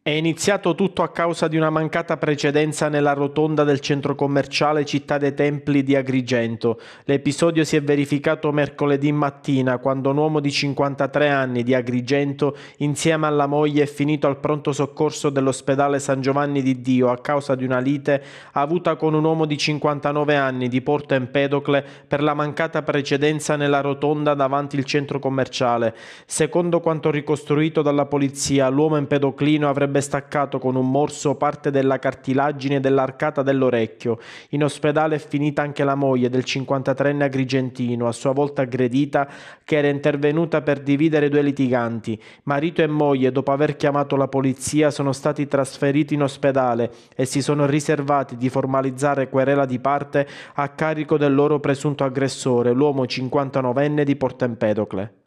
È iniziato tutto a causa di una mancata precedenza nella rotonda del centro commerciale Città dei Templi di Agrigento. L'episodio si è verificato mercoledì mattina quando un uomo di 53 anni di Agrigento insieme alla moglie è finito al pronto soccorso dell'ospedale San Giovanni di Dio a causa di una lite avuta con un uomo di 59 anni di Porto Empedocle per la mancata precedenza nella rotonda davanti il centro commerciale. Secondo quanto ricostruito dalla polizia, l'uomo empedoclino avrebbe avrebbe staccato con un morso parte della cartilagine dell'arcata dell'orecchio. In ospedale è finita anche la moglie del 53enne agrigentino, a sua volta aggredita, che era intervenuta per dividere due litiganti. Marito e moglie, dopo aver chiamato la polizia, sono stati trasferiti in ospedale e si sono riservati di formalizzare querela di parte a carico del loro presunto aggressore, l'uomo 59enne di Portempedocle.